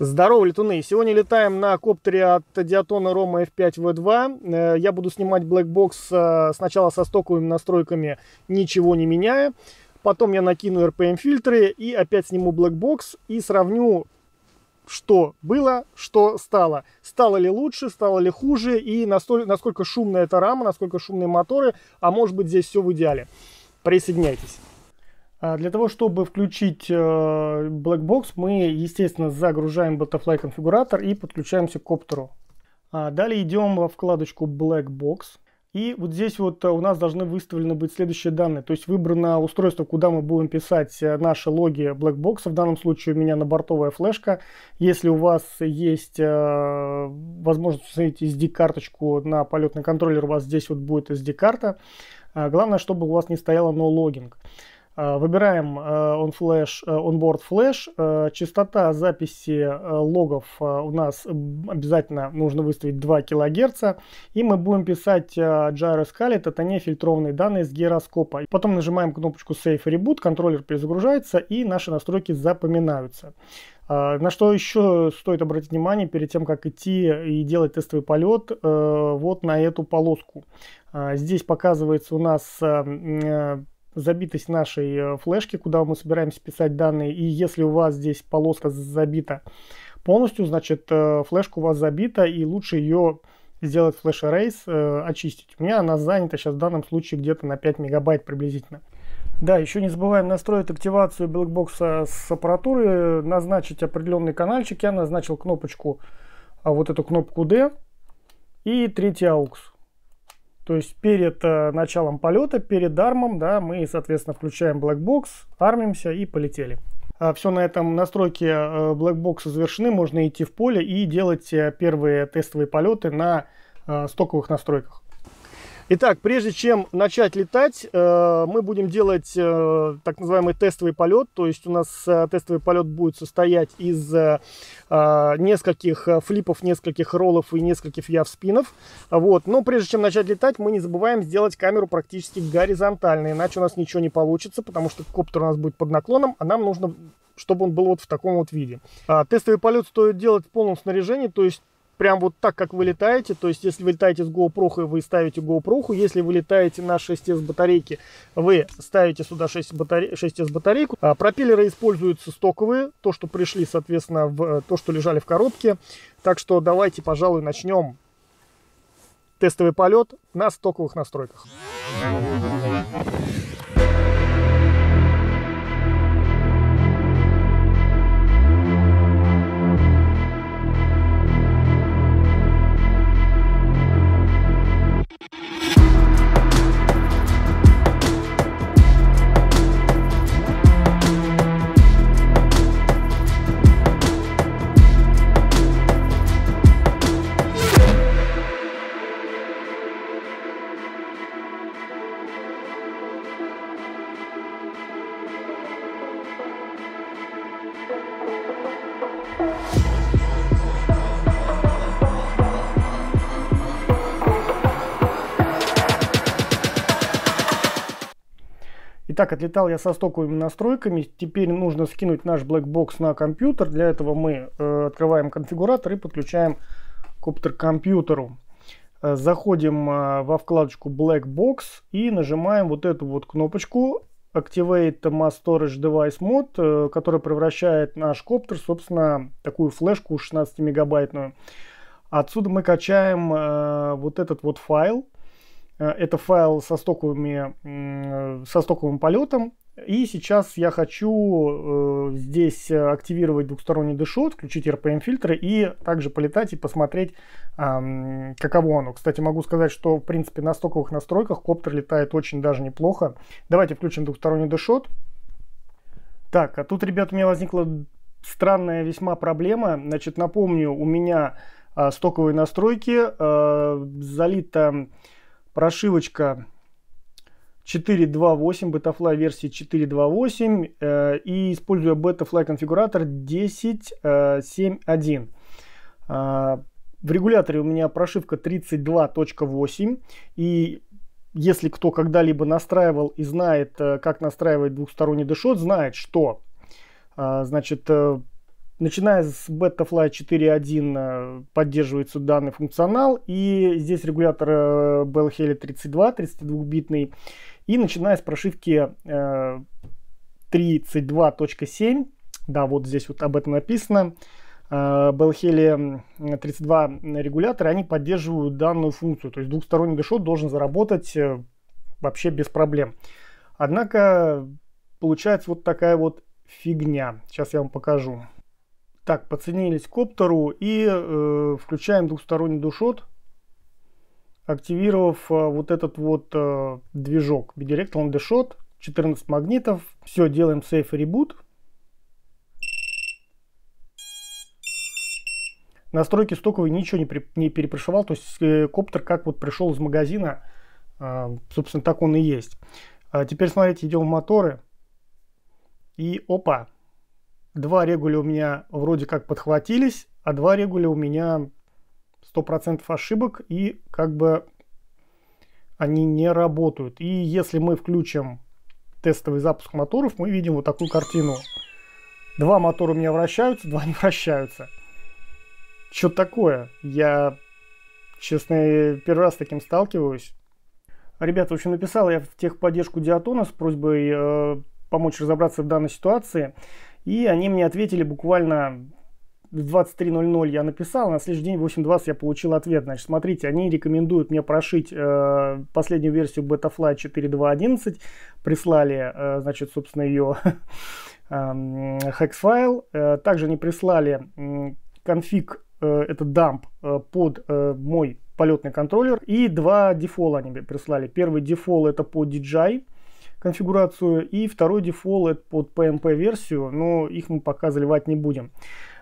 Здорово, летуны! Сегодня летаем на коптере от Диатона Рома F5V2. Э, я буду снимать Black э, сначала со стоковыми настройками, ничего не меняя. Потом я накину RPM-фильтры и опять сниму Black и сравню, что было, что стало. Стало ли лучше, стало ли хуже и настолько, насколько шумная эта рама, насколько шумные моторы, а может быть здесь все в идеале. Присоединяйтесь! А, для того, чтобы включить э, Blackbox, мы, естественно, загружаем Butterfly конфигуратор и подключаемся к коптеру. А, далее идем во вкладочку Blackbox. И вот здесь вот э, у нас должны выставлены быть следующие данные. То есть выбрано устройство, куда мы будем писать э, наши логи Blackbox. В данном случае у меня на бортовая флешка. Если у вас есть э, возможность установить SD-карточку на полетный контроллер, у вас здесь вот будет SD-карта. А, главное, чтобы у вас не стояло no-логинг. No Э, выбираем on flash, onboard flash. Частота записи э, логов э, у нас обязательно нужно выставить 2 кГц. И мы будем писать gyroscalet, это не фильтрованные данные с гироскопа. Потом нажимаем кнопочку Save Reboot, контроллер перезагружается и наши настройки запоминаются. На что еще стоит обратить внимание перед тем, как идти и делать тестовый полет, вот на эту полоску. Здесь показывается у нас забитость нашей э, флешки, куда мы собираемся писать данные. И если у вас здесь полоска забита полностью, значит э, флешка у вас забита и лучше ее сделать флеш рейс э, очистить. У меня она занята сейчас в данном случае где-то на 5 мегабайт приблизительно. Да, еще не забываем настроить активацию блокбокса с аппаратуры, назначить определенный каналчик. Я назначил кнопочку, а, вот эту кнопку D и третий AUX. То есть перед э, началом полета, перед армом, да, мы, соответственно, включаем Blackbox, армимся и полетели. А все на этом настройки э, Black завершены, можно идти в поле и делать э, первые тестовые полеты на э, стоковых настройках. Итак, прежде чем начать летать, э, мы будем делать э, так называемый тестовый полет. То есть у нас э, тестовый полет будет состоять из нескольких флипов, нескольких роллов и нескольких яв-спинов. Вот. Но прежде чем начать летать, мы не забываем сделать камеру практически горизонтальной, иначе у нас ничего не получится, потому что коптер у нас будет под наклоном, а нам нужно чтобы он был вот в таком вот виде. А тестовый полет стоит делать в полном снаряжении, то есть прям вот так, как вы летаете, то есть если вы летаете с GoPro, вы ставите GoPro, если вы летаете на 6S батарейки, вы ставите сюда 6 батаре... 6S батарейку. А, пропеллеры используются стоковые, то, что пришли, соответственно, в э, то, что лежали в коробке. Так что давайте, пожалуй, начнем тестовый полет на стоковых настройках. Итак, отлетал я со стоковыми настройками. Теперь нужно скинуть наш Blackbox на компьютер. Для этого мы э, открываем конфигуратор и подключаем коптер к компьютеру. Э, заходим э, во вкладочку Blackbox и нажимаем вот эту вот кнопочку Activate Mass Storage Device Mode, э, который превращает наш коптер, собственно, такую флешку 16-мегабайтную. Отсюда мы качаем э, вот этот вот файл Э, это файл со, стоковыми, со стоковым полетом. И сейчас я хочу э, здесь активировать двухсторонний дэшот, включить RPM-фильтры и также полетать и посмотреть, э, каково оно. Кстати, могу сказать, что, в принципе, на стоковых настройках коптер летает очень даже неплохо. Давайте включим двухсторонний дэшот. Так, а тут, ребят, у меня возникла странная весьма проблема. Значит, напомню, у меня э, стоковые настройки, э, залито прошивочка 4.2.8, Betafly версии 4.2.8 э, и используя Betafly конфигуратор 10.7.1. Э, э, в регуляторе у меня прошивка 32.8 и если кто когда-либо настраивал и знает, э, как настраивать двухсторонний дешот знает, что э, значит, Начиная с Betafly 4.1 э, поддерживается данный функционал, и здесь регулятор Bell Heli 32, 32-битный, и начиная с прошивки 32.7, э, да, вот здесь вот об этом написано, Bell Heli 32 регуляторы, они поддерживают данную функцию, то есть двухсторонний дешот должен заработать э, вообще без проблем. Однако получается вот такая вот фигня, сейчас я вам покажу. Так, подсоединились к коптеру и э, включаем двухсторонний душот, активировав э, вот этот вот э, движок Bidirectional Deshot, 14 магнитов. Все, делаем сейф ребут. Настройки стоковые ничего не, при, не перепрошивал, то есть э, коптер как вот пришел из магазина, э, собственно так он и есть. А теперь смотрите, идем в моторы и опа, Два регуля у меня вроде как подхватились, а два регуля у меня 100% ошибок, и как бы они не работают. И если мы включим тестовый запуск моторов, мы видим вот такую картину. Два мотора у меня вращаются, два не вращаются. Что такое? Я, честно, первый раз с таким сталкиваюсь. Ребята, в общем, написал я в техподдержку Диатона с просьбой э, помочь разобраться в данной ситуации. И они мне ответили буквально в 23.00 я написал, на следующий день в 8.20 я получил ответ. Значит, смотрите, они рекомендуют мне прошить э, последнюю версию Betafly 4.2.11, прислали, э, значит, собственно, ее эм, хекс-файл. Э, также они прислали э, конфиг, э, это дамп э, под э, мой полетный контроллер. И два дефола они мне прислали. Первый дефол это по DJI конфигурацию. И второй дефолт под PMP-версию, но их мы пока заливать не будем.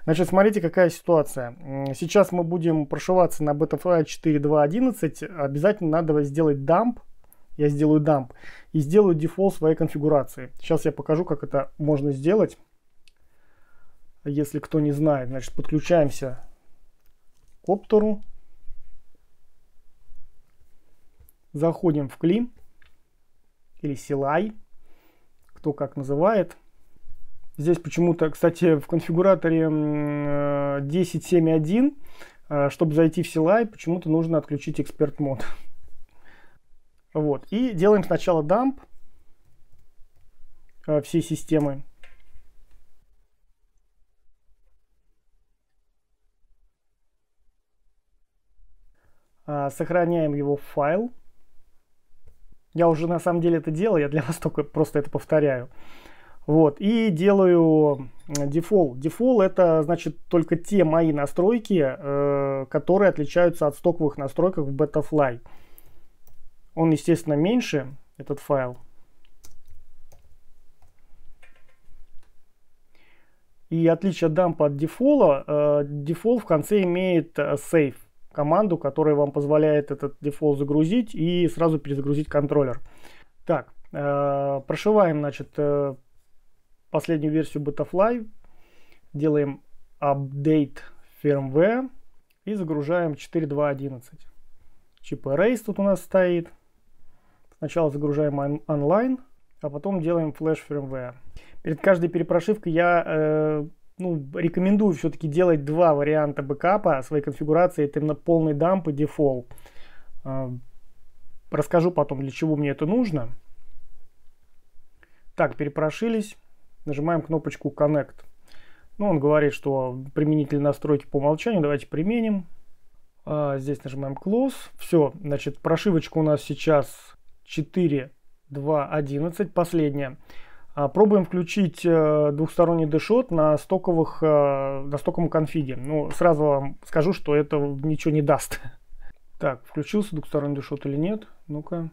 Значит, смотрите, какая ситуация. Сейчас мы будем прошиваться на Betafly 4.2.11. Обязательно надо сделать дамп. Я сделаю дамп. И сделаю дефолт своей конфигурации. Сейчас я покажу, как это можно сделать. Если кто не знает, значит, подключаемся к оптору. Заходим в клим или Силай, кто как называет. Здесь почему-то, кстати, в конфигураторе 10.7.1, э, э, чтобы зайти в Силай, почему-то нужно отключить эксперт мод. Вот. И делаем сначала дамп э, всей системы. А, сохраняем его в файл. Я уже на самом деле это делал, я для вас только просто это повторяю. Вот, и делаю дефол. Э, дефол это значит только те мои настройки, э, которые отличаются от стоковых настроек в Betafly. Он, естественно, меньше, этот файл. И отличие дампа от дефола, э, дефол в конце имеет э, сейф команду, которая вам позволяет этот дефолт загрузить и сразу перезагрузить контроллер. Так, э, прошиваем, значит, э, последнюю версию Betafly, делаем update firmware и загружаем 4.2.11. Chip Erase тут у нас стоит. Сначала загружаем он онлайн, а потом делаем флеш firmware. Перед каждой перепрошивкой я э, ну, рекомендую все-таки делать два варианта бэкапа своей конфигурации. Это именно полный дамп и дефолт. А, расскажу потом, для чего мне это нужно. Так, перепрошились. Нажимаем кнопочку Connect. Ну, он говорит, что применитель настройки по умолчанию. Давайте применим. А, здесь нажимаем Close. Все, значит, прошивочка у нас сейчас 4.2.11, последняя. А, пробуем включить э, двухсторонний дэшот на, стоковых, э, на стоковом конфиге. Ну, сразу вам скажу, что это ничего не даст. Так, включился двухсторонний дэшот или нет? Ну-ка.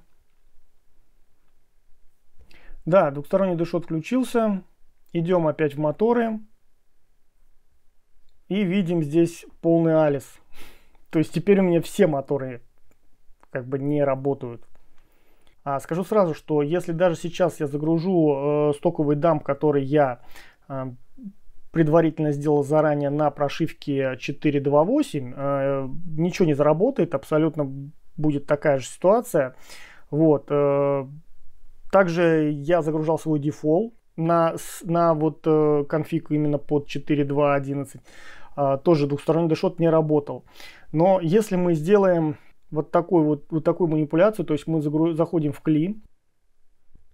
Да, двухсторонний дэшот включился. Идем опять в моторы. И видим здесь полный алис. То есть теперь у меня все моторы как бы не работают. А, скажу сразу, что если даже сейчас я загружу э, стоковый дамп, который я э, предварительно сделал заранее на прошивке 428, э, ничего не заработает, абсолютно будет такая же ситуация. Вот. Также я загружал свой дефолт на, на вот конфиг именно под 4.2.11. А, тоже двухсторонний дэшот не работал. Но если мы сделаем вот такую, вот, вот такую манипуляцию, то есть мы загру... заходим в клин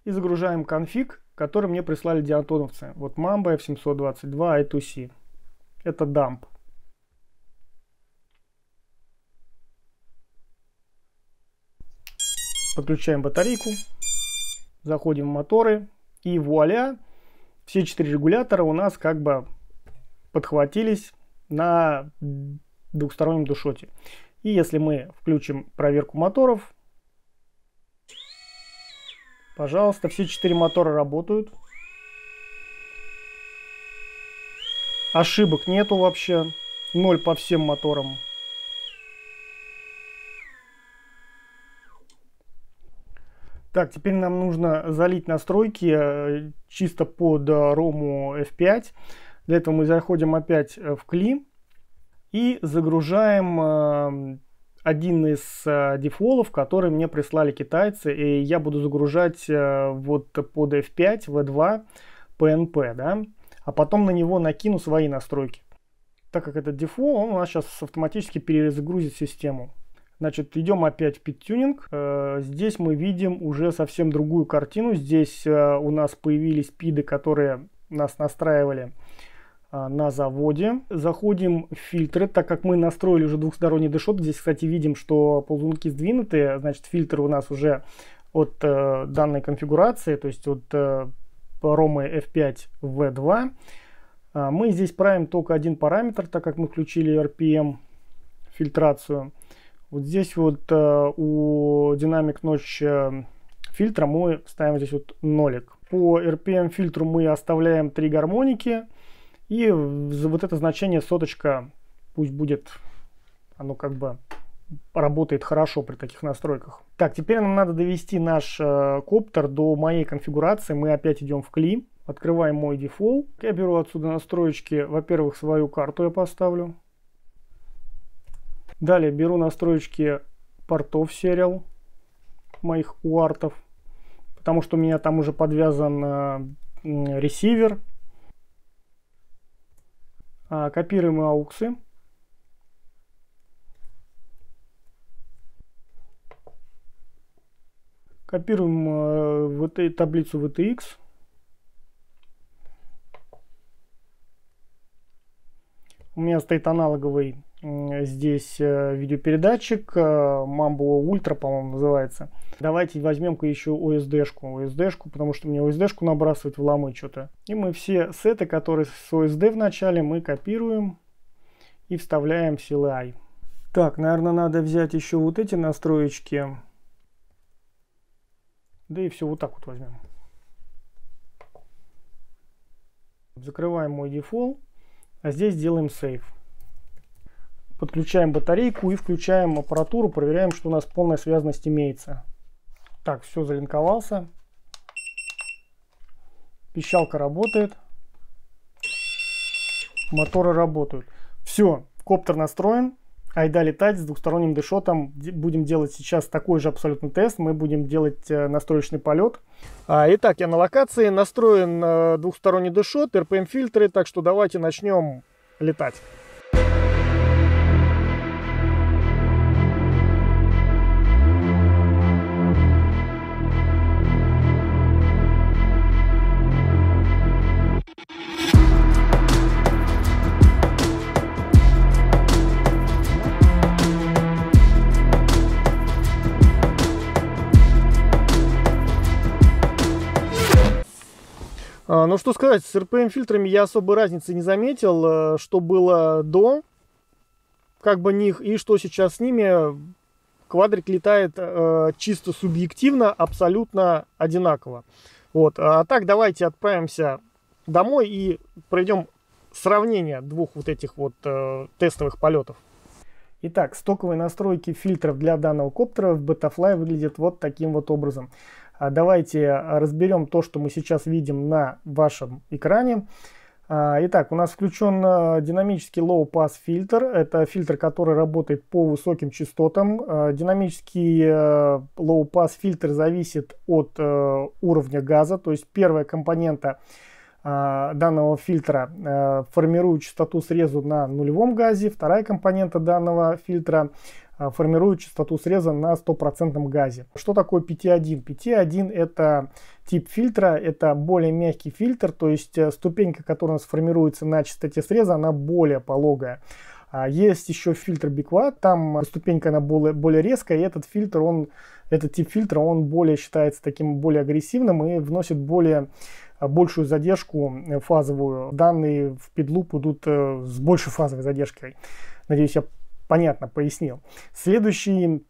и загружаем конфиг, который мне прислали диантоновцы. Вот Mamba F722 I2C. Это дамп. Подключаем батарейку, заходим в моторы и вуаля, все четыре регулятора у нас как бы подхватились на двухстороннем душоте. И если мы включим проверку моторов, пожалуйста, все четыре мотора работают. Ошибок нету вообще. Ноль по всем моторам. Так, теперь нам нужно залить настройки э, чисто под э, рому F5. Для этого мы заходим опять э, в клим и загружаем эм, один из э, дефолов, который мне прислали китайцы, и я буду загружать э, вот под F5, V2, PNP, да, а потом на него накину свои настройки. Так как это дефол, он у нас сейчас автоматически перезагрузит систему. Значит, идем опять в питтюнинг. Э, здесь мы видим уже совсем другую картину. Здесь у нас появились пиды, которые нас настраивали а, на заводе. Заходим в фильтры, так как мы настроили уже двухсторонний дэшот. Здесь, кстати, видим, что ползунки сдвинуты, значит, фильтр у нас уже от э, данной конфигурации, то есть от э, ROM F5 V2. А, мы здесь правим только один параметр, так как мы включили RPM фильтрацию. Вот здесь вот э, у Dynamic ночь э, фильтра мы ставим здесь вот нолик. По RPM фильтру мы оставляем три гармоники. И вот это значение соточка, пусть будет, оно как бы работает хорошо при таких настройках. Так, теперь нам надо довести наш э, коптер до моей конфигурации. Мы опять идем в кли, открываем мой дефолт. Я беру отсюда настроечки, во-первых, свою карту я поставлю. Далее беру настроечки портов сериал моих уартов, потому что у меня там уже подвязан э, ресивер а, копируем ауксы. Копируем э, таблицу VTX. У меня стоит аналоговый здесь э, видеопередатчик э, Mambo Ultra, по-моему, называется. Давайте возьмем-ка еще OSD-шку, OSD-шку, потому что мне OSD-шку набрасывать в ламы что-то. И мы все сеты, которые с OSD в начале, мы копируем и вставляем CLI. Так, наверное, надо взять еще вот эти настроечки. Да и все вот так вот возьмем. Закрываем мой дефолт, а здесь делаем сейф. Подключаем батарейку и включаем аппаратуру, проверяем, что у нас полная связанность имеется. Так, все, залинковался. Пищалка работает. Моторы работают. Все, коптер настроен. Айда летать с двухсторонним дешотом. Будем делать сейчас такой же абсолютно тест. Мы будем делать э, настроечный полет. А, итак, я на локации. Настроен э, двухсторонний дешот, РПМ-фильтры. Так что давайте начнем летать. Ну что сказать, с RPM-фильтрами я особой разницы не заметил, э, что было до как бы них и что сейчас с ними. Квадрик летает э, чисто субъективно, абсолютно одинаково. Вот. А так давайте отправимся домой и пройдем сравнение двух вот этих вот э, тестовых полетов. Итак, стоковые настройки фильтров для данного коптера в Betafly выглядят вот таким вот образом. А давайте э, разберем то, что мы сейчас видим на вашем экране. А, итак, у нас включен э, динамический low pass фильтр. Это фильтр, который работает по высоким частотам. Э, динамический low pass фильтр зависит от уровня газа. То есть первая компонента данного фильтра формирует частоту срезу на нулевом газе. Вторая компонента данного фильтра а, формируют частоту среза на 100% газе. Что такое PT1? PT1 это тип фильтра, это более мягкий фильтр, то есть э, ступенька, которая у нас формируется на частоте среза, она более пологая. А, есть еще фильтр Биква, там ступенька она более, более резкая, и этот фильтр, он, этот тип фильтра, он более считается таким более агрессивным и вносит более э, большую задержку э, фазовую. Данные в пидлуп идут с большей фазовой задержкой. Надеюсь, я понятно пояснил. Следующий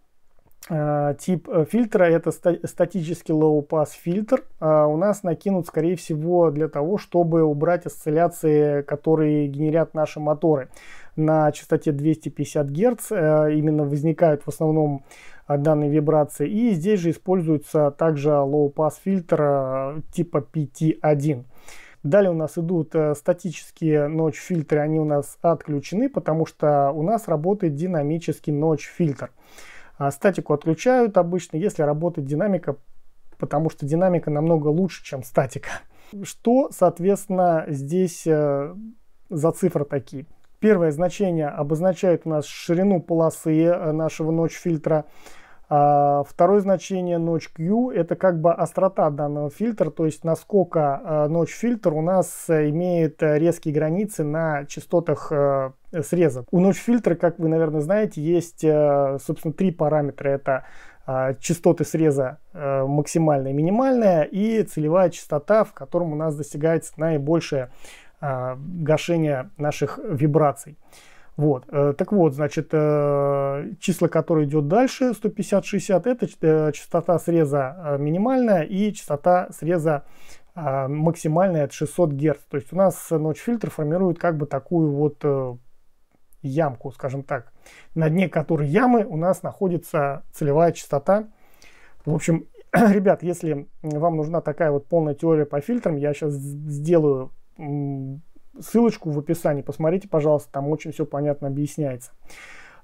э, тип э, фильтра это статический low pass фильтр э, у нас накинут скорее всего для того чтобы убрать осцилляции которые генерят наши моторы на частоте 250 герц именно возникают в основном данные вибрации. И здесь же используется также low-pass фильтр типа PT1. Далее у нас идут э, статические ночь-фильтры, они у нас отключены, потому что у нас работает динамический ночь-фильтр. А, статику отключают обычно, если работает динамика, потому что динамика намного лучше, чем статика. Что, соответственно, здесь э, за цифры такие? Первое значение обозначает у нас ширину полосы э, нашего ночь-фильтра. фильтра а второе значение ночь Q это как бы острота данного фильтра, то есть насколько а, ночь фильтр у нас э, имеет резкие границы на частотах э, срезов. У ночь фильтра, как вы, наверное, знаете, есть, э, собственно, три параметра. Это а, частоты среза максимальная и минимальная и целевая частота, в котором у нас достигается наибольшее а, гашение наших вибраций. Вот. Э, так вот, значит, э, число, которое идет дальше, 150-60, это э, частота среза минимальная и частота среза максимальная от 600 Гц. То есть у нас ночь фильтр формирует как бы такую вот ямку, скажем так, на дне которой ямы у нас находится целевая частота. В общем, ребят, если вам нужна такая вот полная теория по фильтрам, я сейчас сделаю ссылочку в описании, посмотрите, пожалуйста, там очень все понятно объясняется.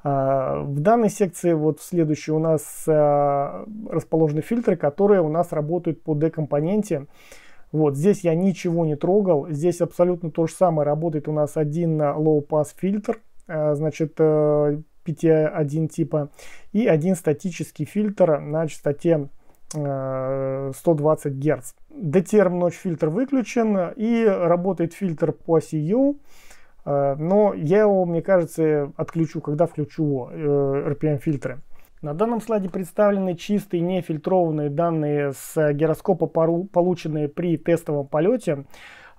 А, в данной секции, вот в следующей, у нас а, расположены фильтры, которые у нас работают по D-компоненте. Вот здесь я ничего не трогал, здесь абсолютно то же самое, работает у нас один low-pass а, фильтр, значит, PTI-1 э, типа, и один статический фильтр на частоте 120 Гц. Детерм ночь фильтр выключен и работает фильтр по оси U. Э, но я его, мне кажется, отключу, когда включу э, RPM фильтры. На данном слайде представлены чистые нефильтрованные данные с гироскопа, полученные при тестовом полете.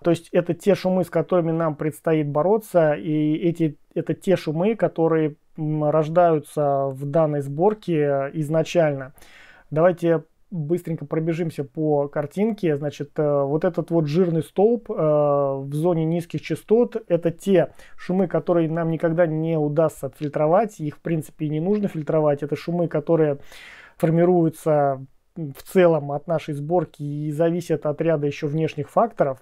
То есть это те шумы, с которыми нам предстоит бороться, и эти, это те шумы, которые рождаются в данной сборке изначально. Давайте быстренько пробежимся по картинке. Значит, э, вот этот вот жирный столб э, в зоне низких частот – это те шумы, которые нам никогда не удастся отфильтровать. Их, в принципе, и не нужно фильтровать. Это шумы, которые формируются в целом от нашей сборки и зависят от ряда еще внешних факторов.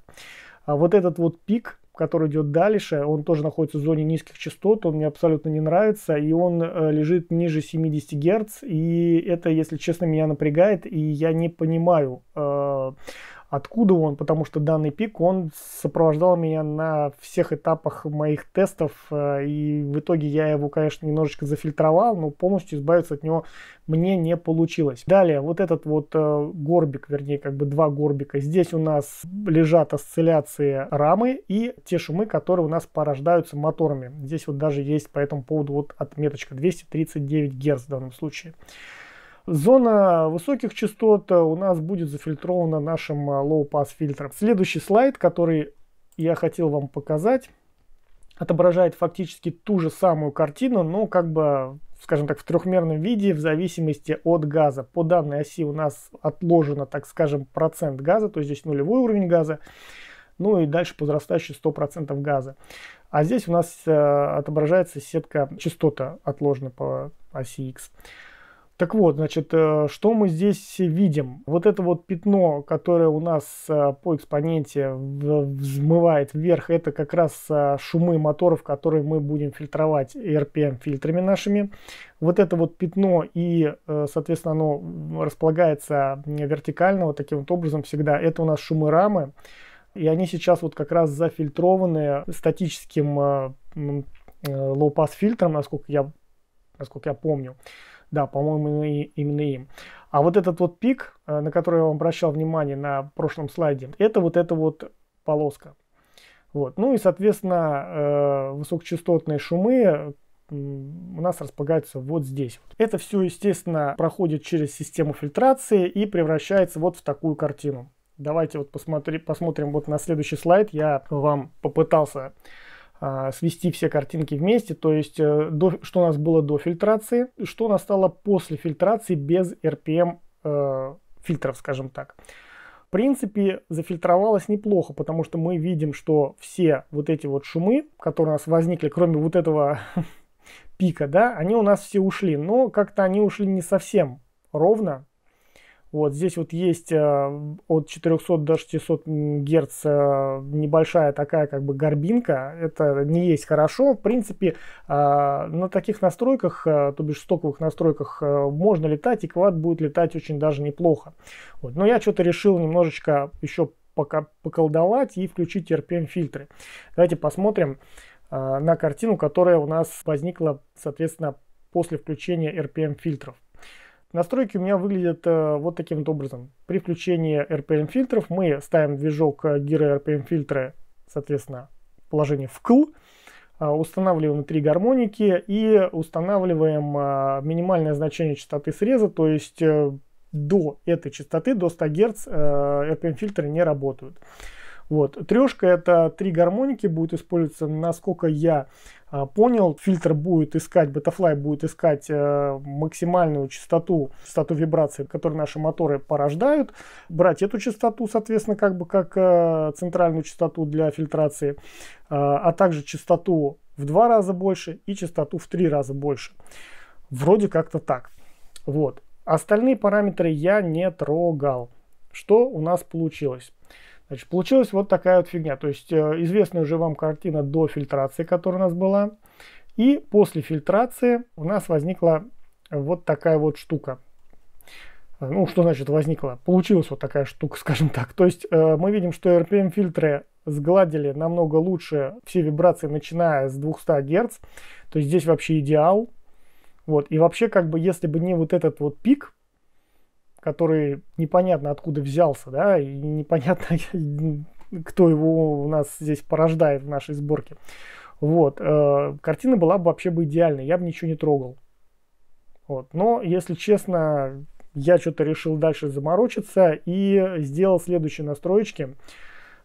А вот этот вот пик который идет дальше, он тоже находится в зоне низких частот, он мне абсолютно не нравится, и он э, лежит ниже 70 Гц, и это, если честно, меня напрягает, и я не понимаю, э, откуда он, потому что данный пик, он сопровождал меня на всех этапах моих тестов, э, и в итоге я его, конечно, немножечко зафильтровал, но полностью избавиться от него мне не получилось. Далее, вот этот вот э, горбик, вернее, как бы два горбика, здесь у нас лежат осцилляции рамы и те шумы, которые у нас порождаются моторами. Здесь вот даже есть по этому поводу вот отметочка 239 Гц в данном случае. Зона высоких частот э, у нас будет зафильтрована нашим low-pass э, фильтром. Следующий слайд, который я хотел вам показать, отображает фактически ту же самую картину, но как бы, скажем так, в трехмерном виде в зависимости от газа. По данной оси у нас отложено, так скажем, процент газа, то есть здесь нулевой уровень газа, ну и дальше возрастающий 100% газа. А здесь у нас э, отображается сетка частота отложена по оси X. Так вот, значит, э, что мы здесь видим? Вот это вот пятно, которое у нас э, по экспоненте взмывает вверх, это как раз э, шумы моторов, которые мы будем фильтровать RPM-фильтрами нашими. Вот это вот пятно и, соответственно, оно располагается вертикально, вот таким вот образом всегда. Это у нас шумы рамы, и они сейчас вот как раз зафильтрованы статическим лоу-пасс фильтром, насколько я, насколько я помню. Да, по-моему, именно им. А вот этот вот пик, э, на который я вам обращал внимание на прошлом слайде, это вот эта вот полоска. Вот. Ну и, соответственно, э, высокочастотные шумы у нас располагаются вот здесь. Это все, естественно, проходит через систему фильтрации и превращается вот в такую картину. Давайте вот посмотри, посмотрим вот на следующий слайд. Я вам попытался а, свести все картинки вместе, то есть э, до, что у нас было до фильтрации, что у нас стало после фильтрации без RPM э, фильтров, скажем так. В принципе, зафильтровалось неплохо, потому что мы видим, что все вот эти вот шумы, которые у нас возникли, кроме вот этого пика, да, они у нас все ушли, но как-то они ушли не совсем ровно, вот здесь вот есть а, от 400 до 600 Гц а, небольшая такая как бы горбинка. Это не есть хорошо. В принципе, а, на таких настройках, то бишь стоковых настройках, можно летать, и квад будет летать очень даже неплохо. Вот. Но я что-то решил немножечко еще пока поколдовать и включить RPM-фильтры. Давайте посмотрим на картину, которая у нас возникла, соответственно, после включения RPM-фильтров. Настройки у меня выглядят э, вот таким вот образом. При включении RPM фильтров мы ставим движок э, гиро RPM фильтра, соответственно, в положение вкл, э, устанавливаем три гармоники и устанавливаем минимальное значение частоты среза, то есть до этой частоты, до 100 Гц, RPM фильтры не работают. Вот. Трешка это три гармоники будет использоваться, насколько я а, понял. Фильтр будет искать, Betafly будет искать а, максимальную частоту, частоту вибрации, которую наши моторы порождают, брать эту частоту, соответственно, как бы как а, центральную частоту для фильтрации, а, а также частоту в два раза больше и частоту в три раза больше. Вроде как-то так. Вот. Остальные параметры я не трогал. Что у нас получилось? Значит, получилась вот такая вот фигня. То есть э, известная уже вам картина до фильтрации, которая у нас была. И после фильтрации у нас возникла вот такая вот штука. Э, ну, что значит возникла? Получилась вот такая штука, скажем так. То есть э, мы видим, что RPM-фильтры сгладили намного лучше все вибрации, начиная с 200 Гц. То есть здесь вообще идеал. Вот. И вообще, как бы, если бы не вот этот вот пик, который непонятно откуда взялся, да, и непонятно, кто его у нас здесь порождает в нашей сборке. Вот, э, картина была бы вообще бы идеальной, я бы ничего не трогал. Вот, но, если честно, я что-то решил дальше заморочиться и сделал следующие настроечки.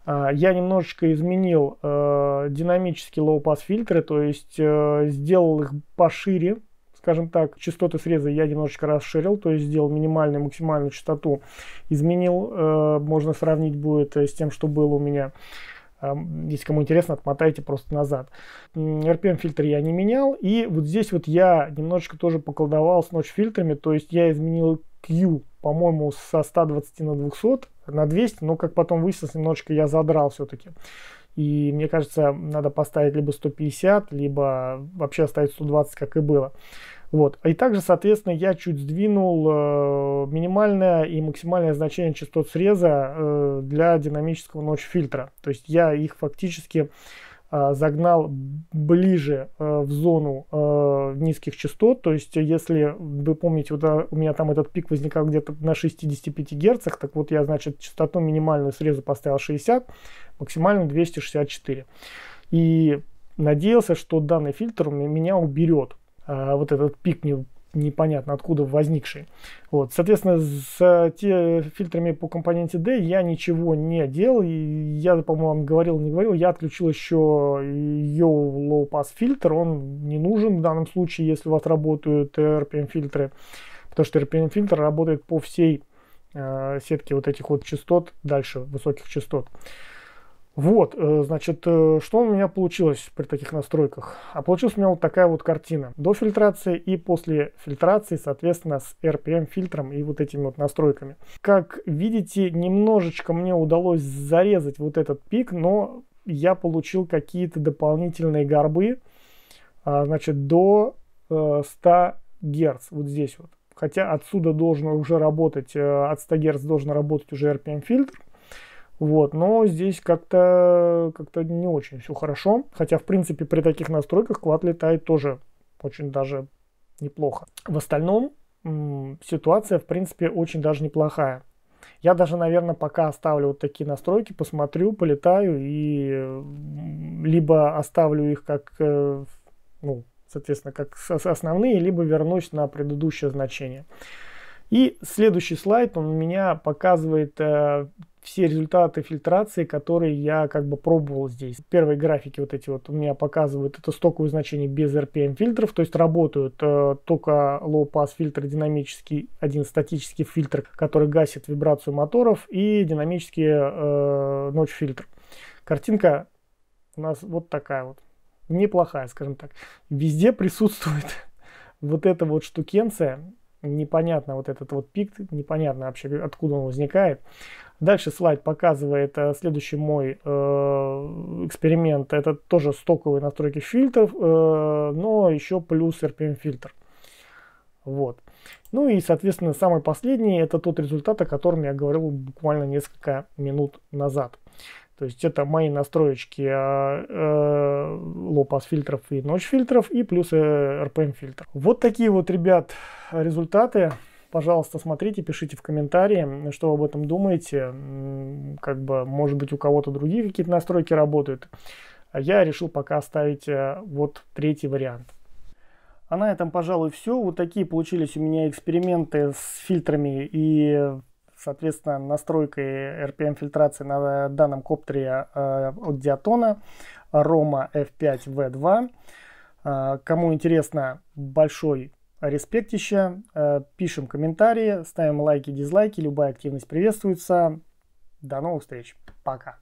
Э, я немножечко изменил э, динамические лоу-пас фильтры, то есть э, сделал их пошире, скажем так. Частоты среза я немножечко расширил, то есть сделал минимальную, максимальную частоту, изменил. Э, можно сравнить будет э, с тем, что было у меня. Эм, если кому интересно, отмотайте просто назад. RPM фильтр я не менял. И вот здесь вот я немножечко тоже поколдовал с ночь фильтрами. То есть я изменил Q, по-моему, со 120 на 200 на 200, но как потом выяснилось, немножечко я задрал все-таки. И мне кажется, надо поставить либо 150, либо вообще оставить 120, как и было. Вот. И также, соответственно, я чуть сдвинул э, минимальное и максимальное значение частот среза э, для динамического ночь фильтра. То есть я их фактически э, загнал ближе э, в зону э, низких частот. То есть, если вы помните, вот, э, у меня там этот пик возникал где-то на 65 Гц, так вот я, значит, частоту минимальную среза поставил 60, максимально 264. И надеялся, что данный фильтр меня уберет. А вот этот пик не, непонятно откуда возникший. Вот. Соответственно, с э, те, фильтрами по компоненте D я ничего не делал. И я, по-моему, говорил, не говорил. Я отключил еще ее low pass фильтр. Он не нужен в данном случае, если у вас работают RPM фильтры. Потому что RPM фильтр работает по всей э, сетке вот этих вот частот, дальше высоких частот. Вот, э, значит, э, что у меня получилось при таких настройках? А получилась у меня вот такая вот картина. До фильтрации и после фильтрации, соответственно, с RPM-фильтром и вот этими вот настройками. Как видите, немножечко мне удалось зарезать вот этот пик, но я получил какие-то дополнительные горбы, а, значит, до 100 э, Гц, вот здесь вот. Хотя отсюда должен уже работать, от 100 Гц должен работать уже RPM-фильтр. Вот, но здесь как-то как не очень все хорошо. Хотя, в принципе, при таких настройках квад летает тоже очень даже неплохо. В остальном ситуация, в принципе, очень даже неплохая. Я даже, наверное, пока оставлю вот такие настройки, посмотрю, полетаю и либо оставлю их как, э, ну, соответственно, как основные, либо вернусь на предыдущее значение. И следующий слайд, он у меня показывает э, все результаты фильтрации, которые я как бы пробовал здесь. Первые графики вот эти вот у меня показывают это стоковые значения без RPM фильтров, то есть работают э, только low pass фильтр динамический, один статический фильтр, который гасит вибрацию моторов и динамический э, ночь фильтр. Картинка у нас вот такая вот, неплохая, скажем так. Везде присутствует вот эта вот штукенция, непонятно вот этот вот пик, непонятно вообще откуда он возникает. Дальше слайд показывает э, следующий мой э, эксперимент. Это тоже стоковые настройки фильтров, э, но еще плюс RPM фильтр. Вот. Ну и, соответственно, самый последний это тот результат, о котором я говорил буквально несколько минут назад. То есть это мои настроечки а, э, э, лопас фильтров и ночь фильтров и плюс э, RPM эм фильтр. Вот такие вот, ребят, результаты. Пожалуйста, смотрите, пишите в комментарии, что вы об этом думаете. Как бы, может быть, у кого-то другие какие-то настройки работают. А я решил пока оставить э, вот третий вариант. А на этом, пожалуй, все. Вот такие получились у меня эксперименты с фильтрами и соответственно, настройкой RPM-фильтрации на э, данном коптере э, от Диатона, Рома F5V2. Э, кому интересно, большой респектище, пишем комментарии, ставим лайки, дизлайки, любая активность приветствуется. До новых встреч, пока!